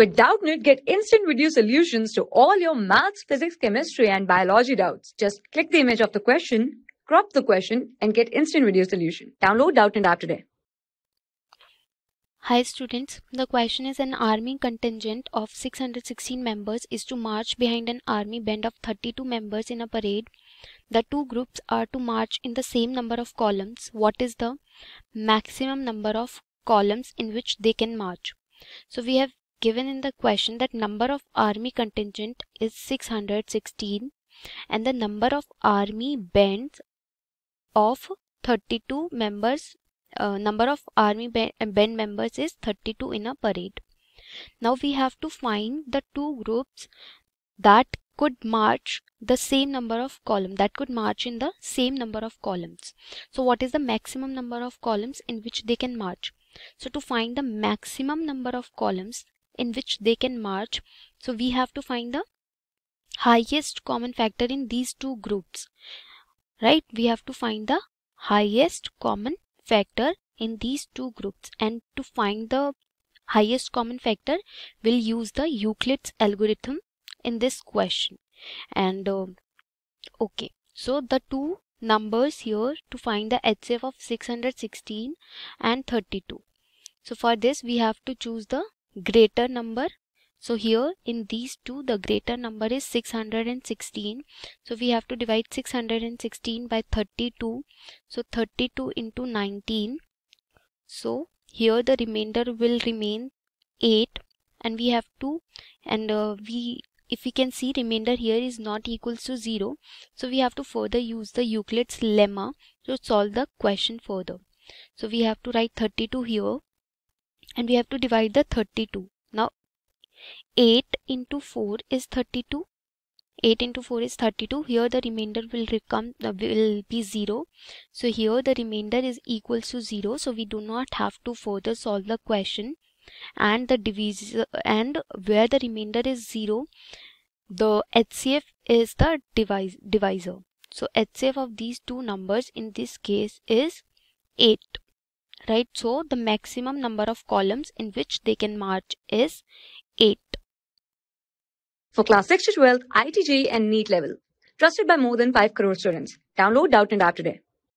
With Doubtnit, get instant video solutions to all your maths, physics, chemistry, and biology doubts. Just click the image of the question, crop the question, and get instant video solution. Download Doubtnit app today. Hi students, the question is an army contingent of 616 members is to march behind an army band of 32 members in a parade. The two groups are to march in the same number of columns. What is the maximum number of columns in which they can march? So we have given in the question that number of army contingent is 616 and the number of army bands of 32 members uh, number of army band, members is 32 in a parade now we have to find the two groups that could march the same number of columns that could march in the same number of columns so what is the maximum number of columns in which they can march so to find the maximum number of columns in which they can march, so we have to find the highest common factor in these two groups right we have to find the highest common factor in these two groups and to find the highest common factor we'll use the Euclid's algorithm in this question and uh, okay so the two numbers here to find the HCF of 616 and 32 so for this we have to choose the greater number so here in these two the greater number is 616 so we have to divide 616 by 32 so 32 into 19 so here the remainder will remain 8 and we have to and uh, we if we can see remainder here is not equals to 0 so we have to further use the Euclid's lemma to solve the question further so we have to write 32 here and we have to divide the 32. Now 8 into 4 is 32. 8 into 4 is 32. Here the remainder will become uh, will be 0. So here the remainder is equals to 0. So we do not have to further solve the question and the divisor and where the remainder is 0 the HCF is the divisor. So HCF of these two numbers in this case is 8 right so the maximum number of columns in which they can march is 8 for class 6 to 12 itj and neat level trusted by more than 5 crore students download doubt and app today